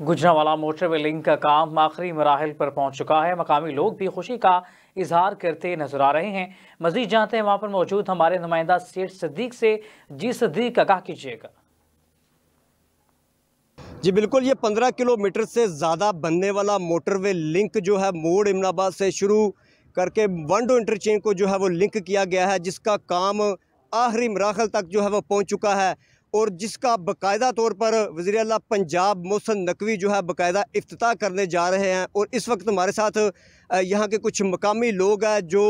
Gujranwala motorway link का काम आखिरी मराहल पर पहुंच चुका है मकामी लोग भी खुशी का इजहार करते नजर आ रहे हैं मजीद जानते हैं वहां पर मौजूद हमारे नुमाइंदा सेठ सदीक से जी सदीक आगाह कीजिएगा जी बिल्कुल ये पंद्रह किलोमीटर से ज़्यादा बनने वाला मोटरवे लिंक जो है मोड़ इमनाबाद से शुरू करके वनडो इंटरचेंज को जो है वो लिंक किया गया है जिसका काम आखिरी मराखल तक जो है वो पहुंच चुका है और जिसका बाकायदा तौर पर वज़ी अल पंजाब मोहसन नकवी जो है बाकायदा अफ्ताह करने जा रहे हैं और इस वक्त हमारे साथ यहाँ के कुछ मकामी लोग हैं जो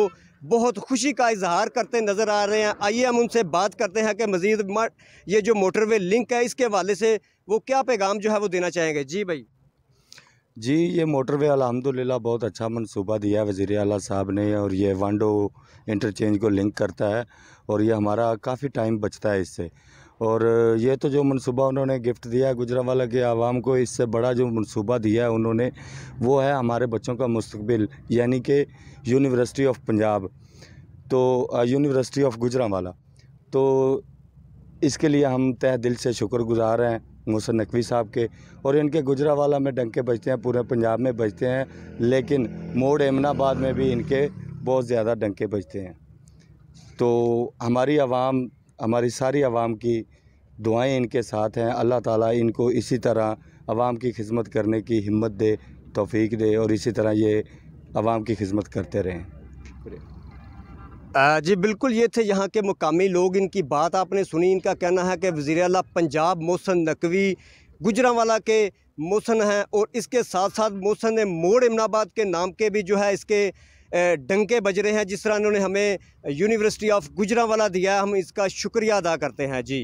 बहुत खुशी का इजहार करते नज़र आ रहे हैं आइए हम उनसे बात करते हैं कि मज़ीद ये जो मोटरवे लिंक है इसके हवाले से वो क्या पैगाम जो है वो देना चाहेंगे जी भाई जी ये मोटरवे अलहमदिल्ला बहुत अच्छा मनसूबा दिया है वज़ी अल साहब ने और ये वांडो इंटरचेंज को लिंक करता है और ये हमारा काफ़ी टाइम बचता है इससे और ये तो जो मनसूबा उन्होंने गिफ्ट दिया है वाला के आवाम को इससे बड़ा जो मनसूबा दिया है उन्होंने वो है हमारे बच्चों का मुस्तबिल यानी कि यूनिवर्सिटी ऑफ पंजाब तो यूनिवर्सिटी ऑफ गुजरा वाला तो इसके लिए हम तह दिल से शुक्रगुजार हैं मोहसन नकवी साहब के और इनके गुजरा वाला में डंके बजते हैं पूरे पंजाब में बजते हैं लेकिन मोड़ एमनाबाद में भी इनके बहुत ज़्यादा डंके बजते हैं तो हमारी आवाम हमारी सारी आवाम की दुआएं इनके साथ हैं अल्लाह ताला इनको इसी तरह आवाम की खिदमत करने की हिम्मत दे तोफ़ी दे और इसी तरह ये आवाम की खिदमत करते रहें जी बिल्कुल ये थे यहाँ के मुकामी लोग इनकी बात आपने सुनी इनका कहना है कि वज़ी अल पंजाब मोहसन नकवी गुजरावाला के मोहसन हैं और इसके साथ साथ मोहसन मोड़ इमनाबाद के नाम के भी जो है इसके डंके बज रहे हैं जिस तरह इन्होंने हमें यूनिवर्सिटी ऑफ गुजरावाला दिया हम इसका शुक्रिया अदा करते हैं जी